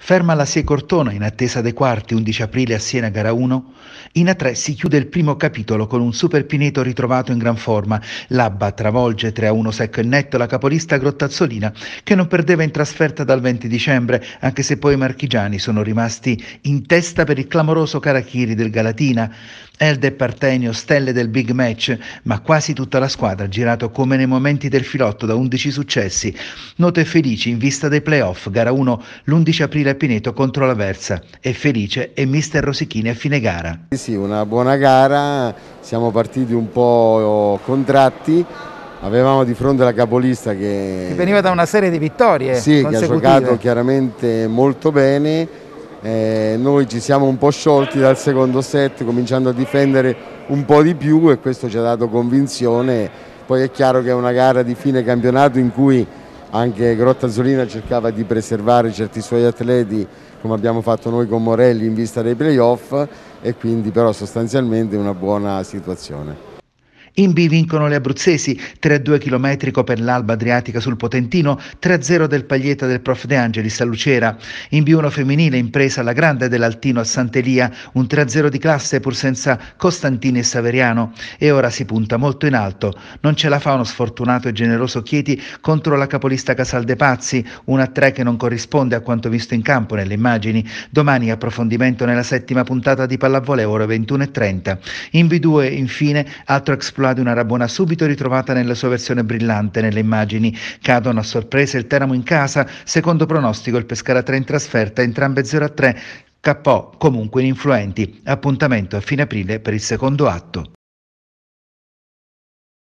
Ferma la Sei Cortona in attesa dei quarti 11 aprile a Siena gara 1. In A3 si chiude il primo capitolo con un Super Pineto ritrovato in gran forma. Labba travolge 3-1 secco e netto la capolista Grottazzolina che non perdeva in trasferta dal 20 dicembre, anche se poi i marchigiani sono rimasti in testa per il clamoroso Carachiri del Galatina. Elde e Partenio, stelle del big match, ma quasi tutta la squadra ha girato come nei momenti del filotto da 11 successi. Note felici in vista dei playoff, gara 1 l'11 aprile Michele Pineto contro la Versa e Felice e mister Rosichini a fine gara. Sì, sì, una buona gara, siamo partiti un po' contratti, avevamo di fronte la capolista che... che veniva da una serie di vittorie Sì, che ha giocato chiaramente molto bene, eh, noi ci siamo un po' sciolti dal secondo set cominciando a difendere un po' di più e questo ci ha dato convinzione, poi è chiaro che è una gara di fine campionato in cui anche Grotta Azzolina cercava di preservare certi suoi atleti come abbiamo fatto noi con Morelli in vista dei playoff e quindi però sostanzialmente una buona situazione. In B vincono le abruzzesi, 3-2 chilometrico per l'Alba Adriatica sul Potentino, 3-0 del Paglietta del Prof De Angelis a Lucera. In B1 femminile impresa la grande dell'Altino a Sant'Elia, un 3-0 di classe pur senza Costantini e Saveriano. E ora si punta molto in alto. Non ce la fa uno sfortunato e generoso Chieti contro la capolista Casal De Pazzi, una 3 che non corrisponde a quanto visto in campo nelle immagini. Domani approfondimento nella settima puntata di Pallavolo, ore 21 30. In B2 infine altro exploit la di una Rabona subito ritrovata nella sua versione brillante nelle immagini. Cadono a sorpresa il Teramo in casa, secondo pronostico il Pescara 3 in trasferta, entrambe 0 a 3. KO comunque in influenti. Appuntamento a fine aprile per il secondo atto.